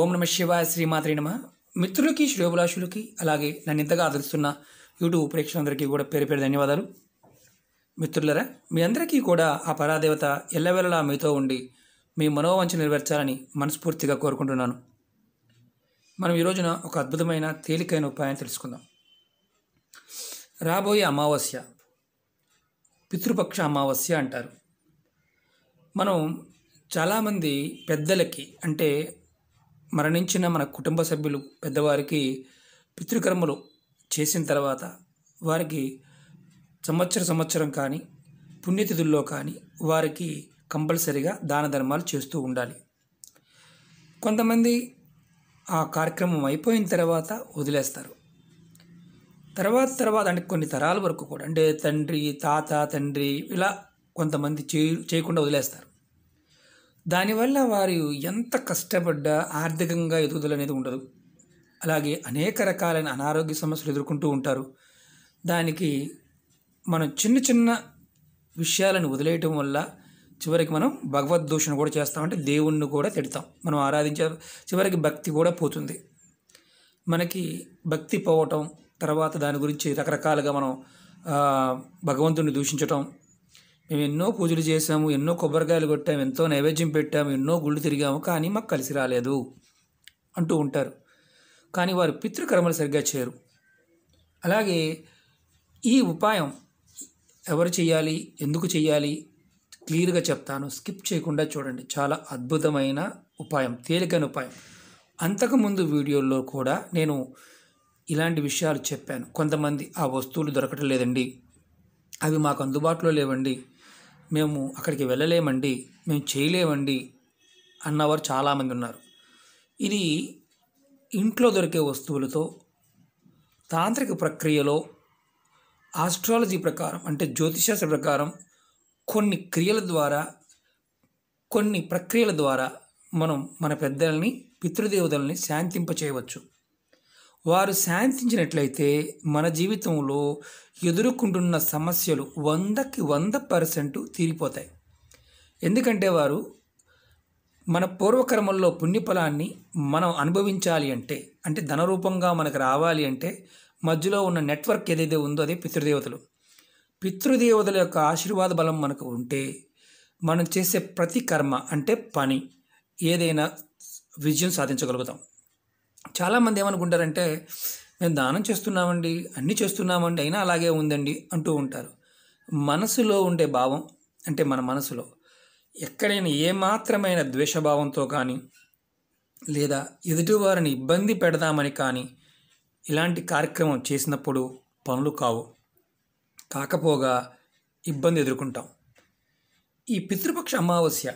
ఓం నమ శివాయ శ్రీమాత్రి నమ మిత్రులకి శ్రేభులాషులకి అలాగే నన్ను ఇంతగా ఆదరిస్తున్న యూట్యూబ్ ప్రేక్షకులందరికీ కూడా పేరు పేరు ధన్యవాదాలు మిత్రులరా మీ అందరికీ కూడా ఆ పరాదేవత ఎల్లవేళలా మీతో ఉండి మీ మనోవంచ నెరవేర్చాలని మనస్ఫూర్తిగా కోరుకుంటున్నాను మనం ఈరోజున ఒక అద్భుతమైన తేలికైన ఉపాయం తెలుసుకుందాం రాబోయే అమావాస్య పితృపక్ష అమావాస్య అంటారు మనం చాలామంది పెద్దలకి అంటే మరణించిన మన కుటుంబ సభ్యులు పెద్దవారికి పితృకర్మలు చేసిన తర్వాత వారికి సంవత్సర సంవత్సరం కానీ పుణ్యతిథుల్లో కానీ వారికి కంపల్సరిగా దాన ధర్మాలు చేస్తూ ఉండాలి కొంతమంది ఆ కార్యక్రమం అయిపోయిన తర్వాత వదిలేస్తారు తర్వాత తర్వాత అంటే కొన్ని తరాల వరకు కూడా అంటే తండ్రి తాత తండ్రి ఇలా కొంతమంది చేయకుండా వదిలేస్తారు దానివల్ల వారు ఎంత కష్టపడ్డా ఆర్థికంగా ఎదుగుదల అనేది ఉండదు అలాగే అనేక రకాలైన అనారోగ్య సమస్యలు ఎదుర్కొంటూ ఉంటారు దానికి మనం చిన్న చిన్న విషయాలను వదిలేయటం వల్ల చివరికి మనం భగవద్దూషణ కూడా చేస్తామంటే దేవుణ్ణి కూడా తిడతాం మనం ఆరాధించే చివరికి భక్తి కూడా పోతుంది మనకి భక్తి పోవటం తర్వాత దాని గురించి రకరకాలుగా మనం భగవంతుని దూషించటం మేము ఎన్నో పూజలు చేశాము ఎన్నో కొబ్బరికాయలు కొట్టాము ఎంతో నైవేద్యం పెట్టాము ఎన్నో గుళ్ళు తిరిగాము కానీ మాకు కలిసి రాలేదు అంటూ ఉంటారు కానీ వారు పితృకర్మలు సరిగ్గా చేయరు అలాగే ఈ ఉపాయం ఎవరు చేయాలి ఎందుకు చేయాలి క్లియర్గా చెప్తాను స్కిప్ చేయకుండా చూడండి చాలా అద్భుతమైన ఉపాయం తేలికైన ఉపాయం అంతకుముందు వీడియోల్లో కూడా నేను ఇలాంటి విషయాలు చెప్పాను కొంతమంది ఆ వస్తువులు దొరకటం లేదండి అవి మాకు అందుబాటులో లేవండి మేము అక్కడికి వెళ్ళలేమండి మేము చేయలేమండి అన్నవారు చాలామంది ఉన్నారు ఇది ఇంట్లో దొరికే వస్తువులతో తాంత్రిక ప్రక్రియలో ఆస్ట్రాలజీ ప్రకారం అంటే జ్యోతిషాస్త్ర ప్రకారం కొన్ని క్రియల ద్వారా కొన్ని ప్రక్రియల ద్వారా మనం మన పెద్దల్ని పితృదేవతల్ని శాంతింప చేయవచ్చు వారు శాంతించినట్లయితే మన జీవితంలో ఎదుర్కొంటున్న సమస్యలు వందకి వంద పర్సెంట్ తీరిపోతాయి ఎందుకంటే వారు మన పూర్వకర్మల్లో పుణ్యఫలాన్ని మనం అనుభవించాలి అంటే అంటే ధనరూపంగా మనకు రావాలి అంటే మధ్యలో ఉన్న నెట్వర్క్ ఏదైతే ఉందో అదే పితృదేవతలు పితృదేవతల యొక్క ఆశీర్వాద బలం మనకు ఉంటే మనం చేసే ప్రతి కర్మ అంటే పని ఏదైనా విజయం సాధించగలుగుతాం చాలామంది ఏమనుకుంటారంటే మేము దానం చేస్తున్నామండి అన్నీ చేస్తున్నామండి అయినా అలాగే ఉందండి అంటూ ఉంటారు మనసులో ఉండే భావం అంటే మన మనసులో ఎక్కడైనా ఏమాత్రమైన ద్వేషభావంతో కానీ లేదా ఎదుటివారిని ఇబ్బంది పెడదామని కానీ ఇలాంటి కార్యక్రమం చేసినప్పుడు పనులు కావు కాకపోగా ఇబ్బంది ఎదుర్కొంటాం ఈ పితృపక్ష అమావాస్య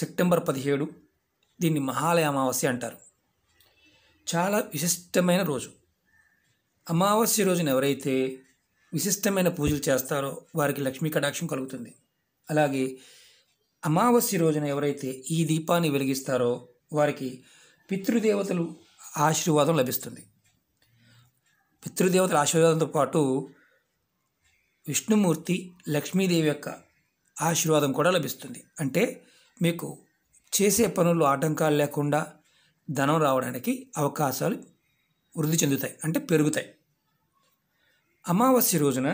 సెప్టెంబర్ పదిహేడు దీన్ని మహాలయ అమావాస్య అంటారు చాలా విశిష్టమైన రోజు అమావాస్య రోజున ఎవరైతే విశిష్టమైన పూజలు చేస్తారో వారికి లక్ష్మీ కటాక్షం కలుగుతుంది అలాగే అమావాస్య రోజున ఎవరైతే ఈ దీపాన్ని వెలిగిస్తారో వారికి పితృదేవతలు ఆశీర్వాదం లభిస్తుంది పితృదేవతల ఆశీర్వాదంతో పాటు విష్ణుమూర్తి లక్ష్మీదేవి యొక్క ఆశీర్వాదం కూడా లభిస్తుంది అంటే మీకు చేసే పనుల్లో ఆటంకాలు లేకుండా ధనం రావడానికి అవకాశాలు వృద్ధి చెందుతాయి అంటే పెరుగుతాయి అమావాస్య రోజున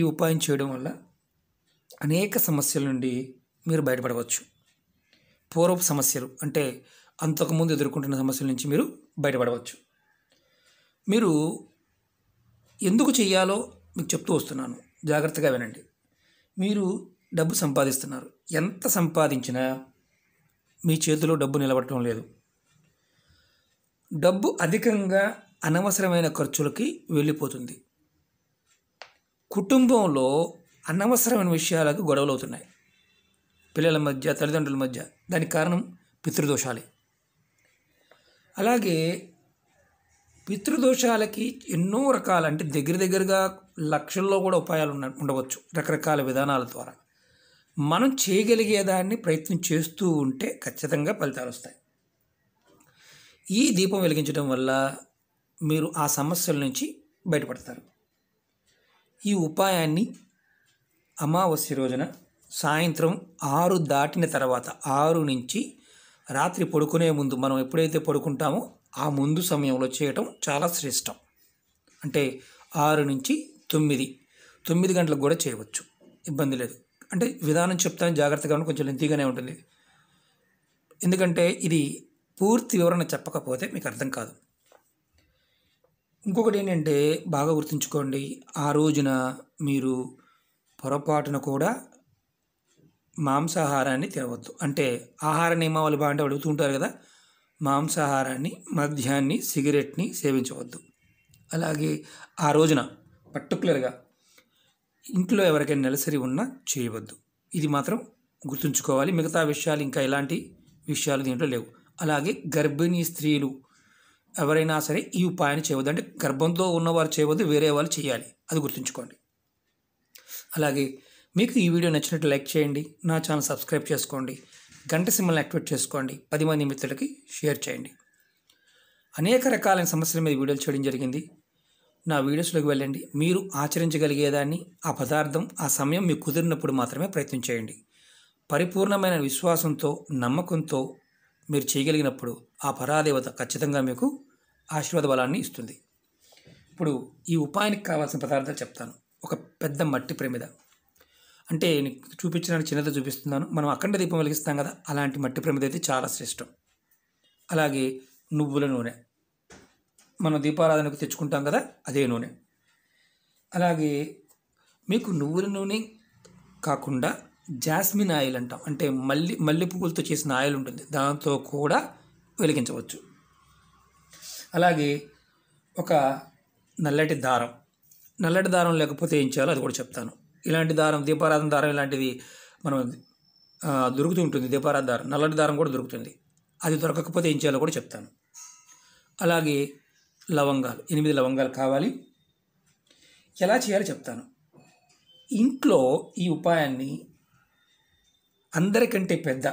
ఈ ఉపాయం చేయడం వల్ల అనేక సమస్యల నుండి మీరు బయటపడవచ్చు పూర్వపు సమస్యలు అంటే అంతకుముందు ఎదుర్కొంటున్న సమస్యల నుంచి మీరు బయటపడవచ్చు మీరు ఎందుకు చేయాలో మీకు చెప్తూ వస్తున్నాను జాగ్రత్తగా వినండి మీరు డబ్బు సంపాదిస్తున్నారు ఎంత సంపాదించినా మీ చేతిలో డబ్బు నిలబడటం లేదు డబ్బు అధికంగా అనవసరమైన ఖర్చులకి వెళ్ళిపోతుంది కుటుంబంలో అనవసరమైన విషయాలకు గొడవలు అవుతున్నాయి పిల్లల మధ్య తల్లిదండ్రుల మధ్య దానికి కారణం పితృదోషాలే అలాగే పితృదోషాలకి ఎన్నో రకాల అంటే దగ్గర దగ్గరగా లక్షల్లో కూడా ఉపాయాలు ఉండవచ్చు రకరకాల విధానాల ద్వారా మనం చేయగలిగేదాన్ని ప్రయత్నం చేస్తూ ఉంటే ఖచ్చితంగా ఫలితాలు వస్తాయి ఈ దీపం వెలిగించడం వల్ల మీరు ఆ సమస్యల నుంచి బయటపడతారు ఈ ఉపాయాన్ని అమావాస్య రోజున సాయంత్రం ఆరు దాటిన తర్వాత ఆరు నుంచి రాత్రి పడుకునే ముందు మనం ఎప్పుడైతే పడుకుంటామో ఆ ముందు సమయంలో చేయటం చాలా శ్రేష్టం అంటే ఆరు నుంచి తొమ్మిది తొమ్మిది గంటలకు కూడా చేయవచ్చు ఇబ్బంది లేదు అంటే విధానం చెప్తాను జాగ్రత్తగా కొంచెం లెంతీగానే ఉంటుంది ఎందుకంటే ఇది పూర్తి వివరణ చెప్పకపోతే మీకు అర్థం కాదు ఇంకొకటి ఏంటంటే బాగా గుర్తుంచుకోండి ఆ రోజున మీరు పొరపాటున కూడా మాంసాహారాన్ని తినవద్దు అంటే ఆహార నియమావళి బాగుంటే అడుగుతూ ఉంటారు కదా మాంసాహారాన్ని మద్యాన్ని సిగరెట్ని సేవించవద్దు అలాగే ఆ రోజున పర్టికులర్గా ఇంట్లో ఎవరికైనా నెలసరి ఉన్నా చేయవద్దు ఇది మాత్రం గుర్తుంచుకోవాలి మిగతా విషయాలు ఇంకా ఎలాంటి విషయాలు దీంట్లో లేవు అలాగే గర్భిణీ స్త్రీలు ఎవరైనా సరే ఈ ఉపాయాన్ని చేయవద్దు అంటే గర్భంతో ఉన్నవారు చేయవద్దు వేరే వాళ్ళు చేయాలి అది గుర్తుంచుకోండి అలాగే మీకు ఈ వీడియో నచ్చినట్టు లైక్ చేయండి నా ఛానల్ సబ్స్క్రైబ్ చేసుకోండి గంట సిమ్మల్ని యాక్టివేట్ చేసుకోండి పది మంది మిత్రులకి షేర్ చేయండి అనేక రకాలైన సమస్యల మీద వీడియోలు చేయడం జరిగింది నా వీడియోస్లోకి వెళ్ళండి మీరు ఆచరించగలిగేదాన్ని ఆ పదార్థం ఆ సమయం మీకు కుదిరినప్పుడు మాత్రమే ప్రయత్నం చేయండి పరిపూర్ణమైన విశ్వాసంతో నమ్మకంతో మీరు చేయగలిగినప్పుడు ఆ పరాదేవత ఖచ్చితంగా మీకు ఆశీర్వాద బలాన్ని ఇస్తుంది ఇప్పుడు ఈ ఉపాయానికి కావాల్సిన పదార్థాలు చెప్తాను ఒక పెద్ద మట్టి ప్రమిద అంటే చూపించడానికి చిన్నది చూపిస్తున్నాను మనం అఖండ దీపం వెలిగిస్తాం కదా అలాంటి మట్టి ప్రమిద అయితే చాలా శ్రేష్టం అలాగే నువ్వుల నూనె మనం దీపారాధనకు తెచ్చుకుంటాం కదా అదే నూనె అలాగే మీకు నువ్వుల నూనె కాకుండా జాస్మిన్ ఆయిల్ అంటాం అంటే మల్లి మల్లె పువ్వులతో చేసిన ఆయిల్ ఉంటుంది దాంతో కూడా వెలిగించవచ్చు అలాగే ఒక నల్లటి దారం నల్లటి దారం లేకపోతే ఏం చేయాలో అది కూడా చెప్తాను ఇలాంటి దారం దీపారాధన దారం ఇలాంటిది మనం దొరుకుతూ ఉంటుంది దీపారాధన దారం నల్లటి దారం కూడా దొరుకుతుంది అది దొరకకపోతే ఏం చేయాలో కూడా చెప్తాను అలాగే లవంగాలు ఎనిమిది లవంగాలు కావాలి ఎలా చేయాలో చెప్తాను ఇంట్లో ఈ ఉపాయాన్ని అందరికంటే పెద్ద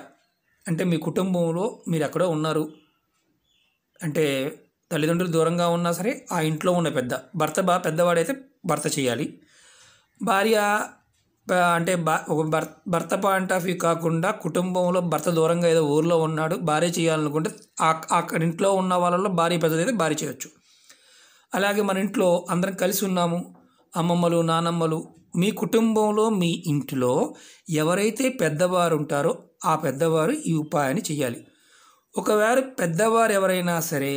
అంటే మీ కుటుంబంలో మీరు ఎక్కడో ఉన్నారు అంటే తల్లిదండ్రులు దూరంగా ఉన్నా సరే ఆ ఇంట్లో ఉన్న పెద్ద భర్త బా పెద్దవాడైతే భర్త చేయాలి భార్య అంటే భర్త భర్త పాయింట్ ఆఫ్ వ్యూ కాకుండా కుటుంబంలో భర్త దూరంగా ఏదో ఊర్లో ఉన్నాడు భార్య చేయాలనుకుంటే అక్కడ ఇంట్లో ఉన్న వాళ్ళలో భార్య పెద్దదైతే భార్య చేయొచ్చు అలాగే మన ఇంట్లో అందరం కలిసి ఉన్నాము అమ్మమ్మలు నానమ్మలు మీ కుటుంబంలో మీ ఇంటిలో ఎవరైతే పెద్దవారు ఉంటారో ఆ పెద్దవారు ఈ ఉపాయాన్ని చేయాలి ఒకవేళ పెద్దవారు ఎవరైనా సరే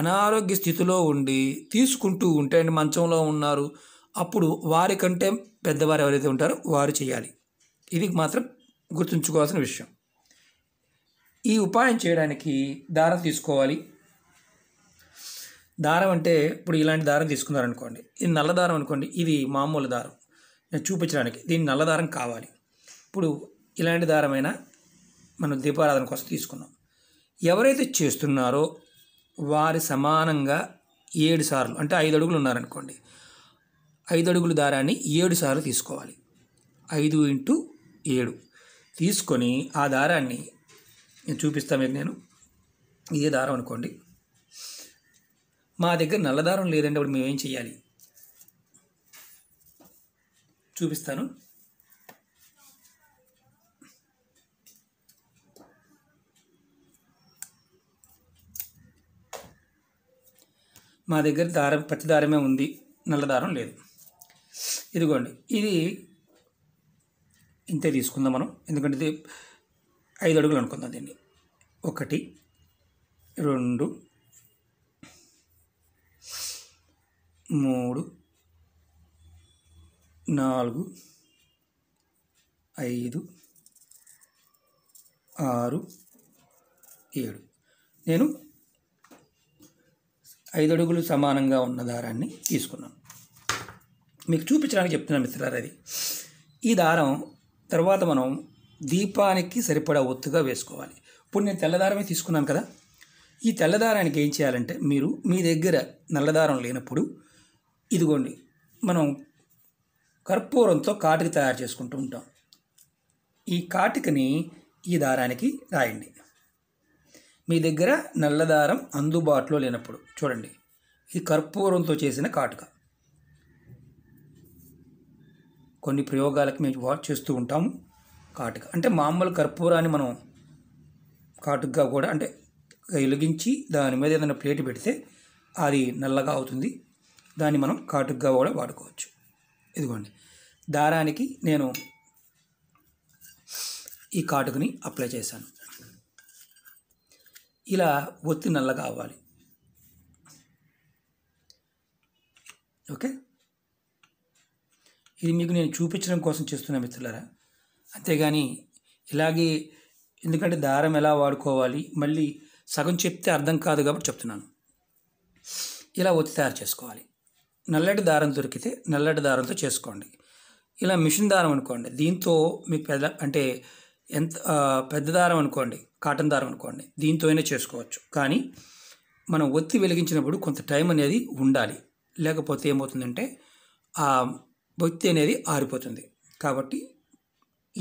అనారోగ్య స్థితిలో ఉండి తీసుకుంటూ ఉంటే మంచంలో ఉన్నారు అప్పుడు వారికంటే పెద్దవారు ఎవరైతే ఉంటారో వారు చేయాలి ఇది మాత్రం గుర్తుంచుకోవాల్సిన విషయం ఈ ఉపాయం చేయడానికి దారం తీసుకోవాలి దారం అంటే ఇప్పుడు ఇలాంటి దారం తీసుకున్నారనుకోండి ఇది నల్ల దారం అనుకోండి ఇది మామూలు దారం చూపించడానికి దీన్ని నల్లదారం కావాలి ఇప్పుడు ఇలాంటి దారమైన మనం దీపారాధన కోసం తీసుకున్నాం ఎవరైతే చేస్తున్నారో వారి సమానంగా ఏడు సార్లు అంటే ఐదు అడుగులు ఉన్నారనుకోండి ఐదు అడుగుల దారాన్ని ఏడు సార్లు తీసుకోవాలి ఐదు ఇంటూ ఏడు తీసుకొని ఆ దారాన్ని నేను చూపిస్తాను మీకు నేను ఇదే దారం అనుకోండి మా దగ్గర నల్లదారం లేదంటే ఇప్పుడు మేమేం చేయాలి చూపిస్తాను మా దగ్గర దారం పచ్చి దారమే ఉంది నల్ల దారం లేదు ఇదిగోండి ఇది ఇంతే తీసుకుందాం మనం ఎందుకంటే ఇది ఐదు అడుగులు అనుకుందాం దీన్ని ఒకటి రెండు మూడు నాలుగు ఐదు ఆరు ఏడు నేను ఐదు అడుగులు సమానంగా ఉన్న దారాన్ని తీసుకున్నాను మీకు చూపించడానికి చెప్తున్నాను మిత్రులారు అది ఈ దారం తర్వాత మనం దీపానికి సరిపడా ఒత్తుగా వేసుకోవాలి ఇప్పుడు నేను తెల్లదారమే తీసుకున్నాను కదా ఈ తెల్లదారానికి ఏం చేయాలంటే మీరు మీ దగ్గర నల్లదారం లేనప్పుడు ఇదిగోండి మనం కర్పూరంతో కాటిక తయారు చేసుకుంటూ ఉంటాం ఈ కాటికని ఈ దారానికి రాయండి మీ దగ్గర నల్లదారం అందుబాటులో లేనప్పుడు చూడండి ఇది కర్పూరంతో చేసిన కాటుక కొన్ని ప్రయోగాలకు మేము చేస్తూ ఉంటాము కాటుక అంటే మామూలు కర్పూరాన్ని మనం కాటుకగా కూడా అంటే వెలిగించి దాని మీద ఏదైనా ప్లేట్ పెడితే అది నల్లగా అవుతుంది దాన్ని మనం కాటుకగా కూడా వాడుకోవచ్చు ఇదిగోండి దారానికి నేను ఈ కాటుకుని అప్లై చేశాను ఇలా ఒత్తి నల్లగా అవ్వాలి ఓకే ఇది మీకు నేను చూపించడం కోసం చేస్తున్నా మిత్రులారా అంతేగాని ఇలాగే ఎందుకంటే దారం ఎలా వాడుకోవాలి మళ్ళీ సగం చెప్తే అర్థం కాదు కాబట్టి చెప్తున్నాను ఇలా ఒత్తి తయారు చేసుకోవాలి నల్లటి దారం దొరికితే నల్లటి దారంతో చేసుకోండి ఇలా మిషన్ దారం అనుకోండి దీంతో మీకు పెద్ద అంటే ఎంత పెద్ద దారం అనుకోండి కాటన్ దారం అనుకోండి దీంతో అయినా చేసుకోవచ్చు కానీ మనం ఒత్తి వెలిగించినప్పుడు కొంత టైం అనేది ఉండాలి లేకపోతే ఏమవుతుందంటే ఆ ఒత్తి అనేది ఆరిపోతుంది కాబట్టి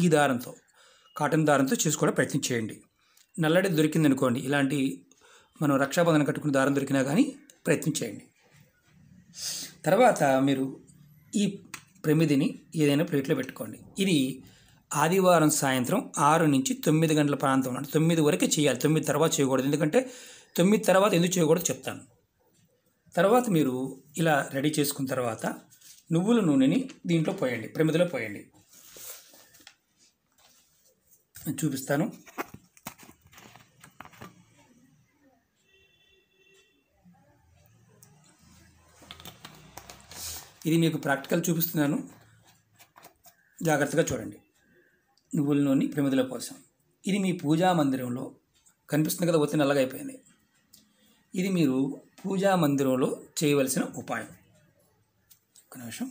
ఈ దారంతో కాటన్ దారంతో చేసుకోవడం ప్రయత్నం చేయండి నల్లటి దొరికింది అనుకోండి ఇలాంటి మనం రక్షాబంధన కట్టుకున్న దారం దొరికినా కానీ ప్రయత్నం చేయండి తర్వాత మీరు ఈ ప్రమిదిని ఏదైనా ప్లేట్లో పెట్టుకోండి ఇది ఆదివారం సాయంత్రం ఆరు నుంచి తొమ్మిది గంటల ప్రాంతం అంటే తొమ్మిది వరకే చేయాలి తొమ్మిది తర్వాత చేయకూడదు ఎందుకంటే తొమ్మిది తర్వాత ఎందుకు చేయకూడదు చెప్తాను తర్వాత మీరు ఇలా రెడీ చేసుకున్న తర్వాత నువ్వుల నూనెని దీంట్లో పోయండి ప్రమిదిలో పోయండి చూపిస్తాను ఇది మీకు ప్రాక్టికల్ చూపిస్తున్నాను జాగ్రత్తగా చూడండి నువ్వుల నూనె ప్రమిదల కోసం ఇది మీ పూజా మందిరంలో కనిపిస్తుంది కదా ఒత్తి నల్లగైపోయింది ఇది మీరు పూజా మందిరంలో చేయవలసిన ఉపాయం ఒక నిమిషం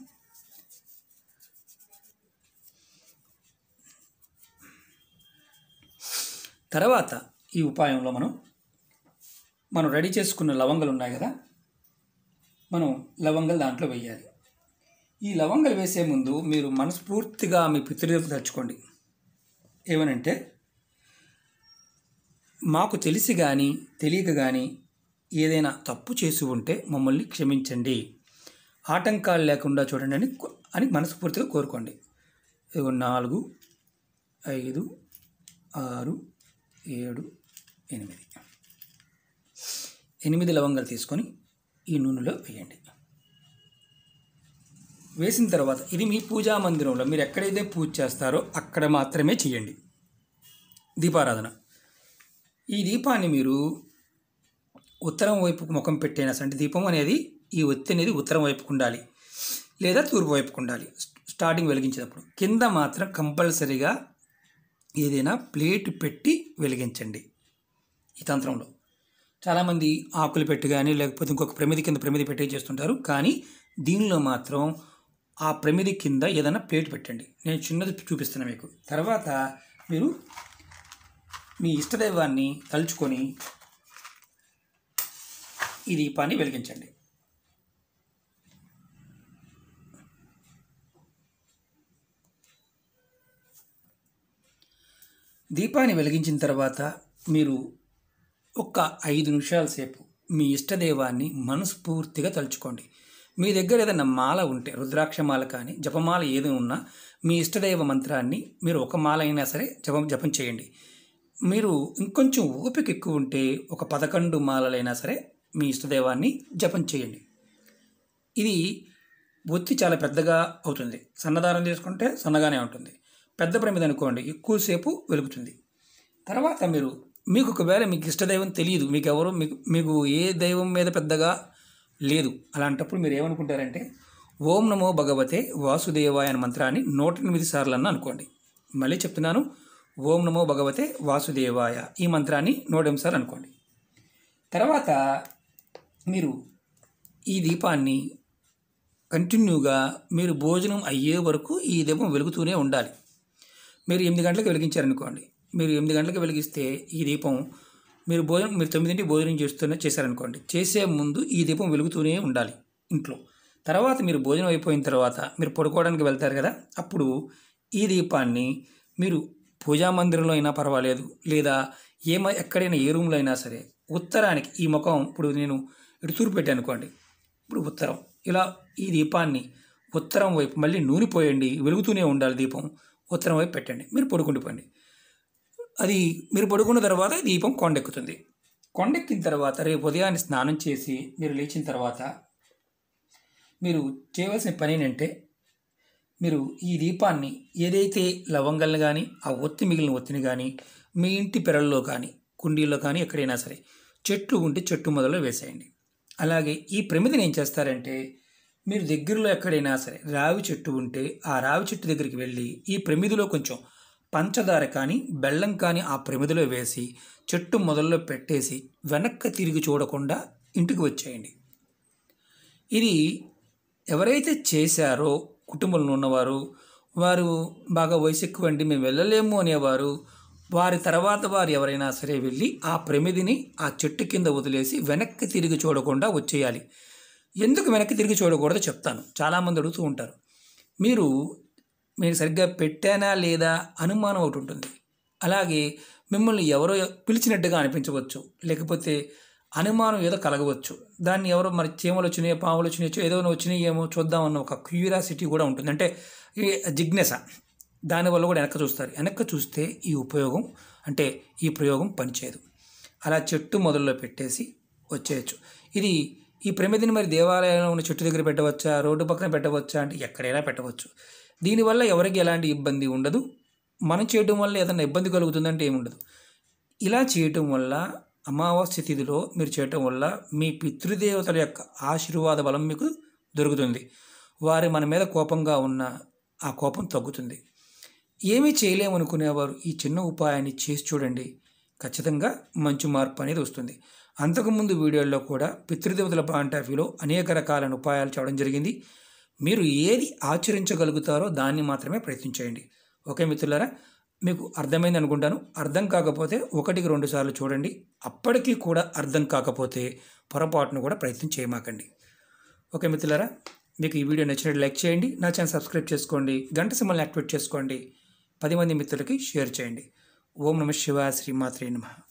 తర్వాత ఈ ఉపాయంలో మనం మనం రెడీ చేసుకున్న లవంగలు ఉన్నాయి కదా మనం లవంగలు దాంట్లో వేయాలి ఈ లవంగలు వేసే ముందు మీరు మనస్ఫూర్తిగా మీ పితృదేవత తలుచుకోండి ఏమనంటే మాకు తెలిసి కానీ తెలియక కానీ ఏదైనా తప్పు చేసి ఉంటే మమ్మల్ని క్షమించండి ఆటంకాలు లేకుండా చూడండి అని అని మనస్ఫూర్తిగా కోరుకోండి నాలుగు ఐదు ఆరు ఏడు ఎనిమిది ఎనిమిది లవంగాలు తీసుకొని ఈ నూనెలో వేయండి వేసిన తర్వాత ఇది మీ పూజా మందిరంలో మీరు ఎక్కడైతే పూజ చేస్తారో అక్కడ మాత్రమే చేయండి దీపారాధన ఈ దీపాన్ని మీరు ఉత్తరం వైపు ముఖం పెట్టైనా అంటే దీపం అనేది ఈ ఒత్తి అనేది ఉత్తరం వైపుకు ఉండాలి లేదా తూర్పు వైపుకు ఉండాలి స్టార్టింగ్ వెలిగించేటప్పుడు కింద మాత్రం కంపల్సరీగా ఏదైనా ప్లేట్ పెట్టి వెలిగించండి ఈ తంత్రంలో చాలామంది ఆకులు పెట్టి కానీ లేకపోతే ఇంకొక ప్రమిది కింద ప్రమిది పెట్టి చేస్తుంటారు కానీ దీనిలో మాత్రం ఆ ప్రమిది కింద ఏదైనా ప్లేట్ పెట్టండి నేను చిన్నది చూపిస్తాను మీకు తర్వాత మీరు మీ ఇష్టదైవాన్ని తలుచుకొని ఈ దీపాన్ని వెలిగించండి దీపాన్ని వెలిగించిన తర్వాత మీరు ఒక్క ఐదు నిమిషాల సేపు మీ ఇష్టదైవాన్ని మనస్ఫూర్తిగా తలుచుకోండి మీ దగ్గర ఏదైనా మాల ఉంటే రుద్రాక్ష మాల కానీ జపమాల ఏది ఉన్నా మీ ఇష్టదైవ మంత్రాన్ని మీరు ఒక మాల అయినా సరే జపం జపం చేయండి మీరు ఇంకొంచెం ఓపిక ఎక్కువ ఉంటే ఒక పదకొండు మాలలైనా సరే మీ ఇష్టదైవాన్ని జపం చేయండి ఇది ఒత్తి చాలా పెద్దగా అవుతుంది సన్నదానం చేసుకుంటే సన్నగానే ఉంటుంది పెద్ద ప్రమిది అనుకోండి ఎక్కువసేపు వెలుగుతుంది తర్వాత మీరు మీకు ఒకవేళ మీకు ఇష్టదైవం తెలియదు మీకు ఎవరు మీకు మీకు ఏ దైవం మీద పెద్దగా లేదు అలాంటప్పుడు మీరు ఏమనుకుంటారంటే ఓం నమో భగవతే వాసుదేవాయ అనే మంత్రాన్ని నూట ఎనిమిది సార్లు అన్న అనుకోండి మళ్ళీ చెప్తున్నాను ఓం నమో భగవతే వాసుదేవాయ ఈ మంత్రాన్ని నూట ఎనిమిది సార్లు అనుకోండి తర్వాత మీరు ఈ దీపాన్ని కంటిన్యూగా మీరు భోజనం అయ్యే వరకు ఈ దీపం వెలుగుతూనే ఉండాలి మీరు ఎనిమిది గంటలకు వెలిగించారనుకోండి మీరు ఎనిమిది గంటలకు వెలిగిస్తే ఈ దీపం మీరు భోజనం మీరు తొమ్మిదింటి భోజనం చేస్తున్న చేశారనుకోండి చేసే ముందు ఈ దీపం వెలుగుతూనే ఉండాలి ఇంట్లో తర్వాత మీరు భోజనం అయిపోయిన తర్వాత మీరు పడుకోవడానికి వెళ్తారు కదా అప్పుడు ఈ దీపాన్ని మీరు పూజా మందిరంలో అయినా పర్వాలేదు లేదా ఏ ఎక్కడైనా ఏ రూమ్లో అయినా సరే ఉత్తరానికి ఈ ముఖం ఇప్పుడు నేను ఇటు పెట్టాను అనుకోండి ఇప్పుడు ఉత్తరం ఇలా ఈ దీపాన్ని ఉత్తరం వైపు మళ్ళీ నూనె పోయండి వెలుగుతూనే ఉండాలి దీపం ఉత్తరం వైపు పెట్టండి మీరు పడుకుండిపోండి అది మీరు పడుకున్న తర్వాత దీపం కొండెక్కుతుంది కొండెక్కిన తర్వాత రేపు ఉదయాన్నే స్నానం చేసి మీరు లేచిన తర్వాత మీరు చేయవలసిన పని ఏంటంటే మీరు ఈ దీపాన్ని ఏదైతే లవంగల్ని కానీ ఆ ఒత్తి మిగిలిన ఒత్తిని కానీ మీ ఇంటి పెరల్లో కానీ కుండీల్లో కానీ ఎక్కడైనా సరే చెట్టు ఉంటే చెట్టు మొదలు వేసేయండి అలాగే ఈ ప్రమిదిని ఏం చేస్తారంటే మీరు దగ్గరలో ఎక్కడైనా సరే రావి చెట్టు ఉంటే ఆ రావి చెట్టు దగ్గరికి వెళ్ళి ఈ ప్రమిదిలో కొంచెం పంచదార కానీ బెల్లం కానీ ఆ ప్రమిదలో వేసి చెట్టు మొదల్లో పెట్టేసి వెనక్కి తిరిగి చూడకుండా ఇంటికి వచ్చేయండి ఇది ఎవరైతే చేశారో కుటుంబంలో ఉన్నవారు వారు బాగా వయసు ఎక్కువండి మేము వెళ్ళలేము అనేవారు వారి తర్వాత వారు ఎవరైనా సరే వెళ్ళి ఆ ప్రమిదిని ఆ చెట్టు కింద వదిలేసి వెనక్కి తిరిగి చూడకుండా వచ్చేయాలి ఎందుకు వెనక్కి తిరిగి చూడకూడదో చెప్తాను చాలామంది అడుగుతూ ఉంటారు మీరు మీరు సరిగ్గా పెట్టానా లేదా అనుమానం ఒకటి ఉంటుంది అలాగే మిమ్మల్ని ఎవరో పిలిచినట్టుగా అనిపించవచ్చు లేకపోతే అనుమానం ఏదో కలగవచ్చు దాన్ని ఎవరో మరి చీమలు వచ్చినాయో పాములు వచ్చినాయో ఏదో వచ్చినాయి ఏమో చూద్దామన్న ఒక క్యూరియాసిటీ కూడా ఉంటుంది అంటే జిజ్ఞాస దానివల్ల కూడా వెనక చూస్తారు వెనక్కి చూస్తే ఈ ఉపయోగం అంటే ఈ ప్రయోగం పనిచేయదు అలా చెట్టు మొదల్లో పెట్టేసి వచ్చేయచ్చు ఇది ఈ ప్రమిదిని మరి దేవాలయంలో ఉన్న చెట్టు దగ్గర పెట్టవచ్చా రోడ్డు పక్కన పెట్టవచ్చా అంటే ఎక్కడైనా పెట్టవచ్చు దీనివల్ల ఎవరికి ఎలాంటి ఇబ్బంది ఉండదు మనం చేయటం వల్ల ఏదైనా ఇబ్బంది కలుగుతుందంటే ఏమి ఉండదు ఇలా చేయటం వల్ల అమావాస్య తిథిలో మీరు చేయటం వల్ల మీ పితృదేవతల యొక్క ఆశీర్వాద బలం మీకు దొరుకుతుంది వారి మన మీద కోపంగా ఉన్న ఆ కోపం తగ్గుతుంది ఏమీ చేయలేమనుకునేవారు ఈ చిన్న ఉపాయాన్ని చేసి చూడండి ఖచ్చితంగా మంచి మార్పు అనేది వస్తుంది అంతకుముందు వీడియోల్లో కూడా పితృదేవతల పాయింట్ ఆఫ్ వ్యూలో అనేక రకాలైన ఉపాయాలు చేయడం జరిగింది మీరు ఏది ఆచరించగలుగుతారో దాన్ని మాత్రమే ప్రయత్నించేయండి ఓకే మిత్రులారా మీకు అర్థమైంది అనుకుంటాను అర్థం కాకపోతే ఒకటికి రెండు సార్లు చూడండి అప్పటికీ కూడా అర్థం కాకపోతే పొరపాటును కూడా ప్రయత్నం చేయమాకండి ఓకే మిత్రులారా మీకు ఈ వీడియో నచ్చినట్టు లైక్ చేయండి నా ఛానల్ సబ్స్క్రైబ్ చేసుకోండి గంట సింబల్ని యాక్టివేట్ చేసుకోండి పది మంది మిత్రులకి షేర్ చేయండి ఓం నమ శివాయ శ్రీమాత్రి నమ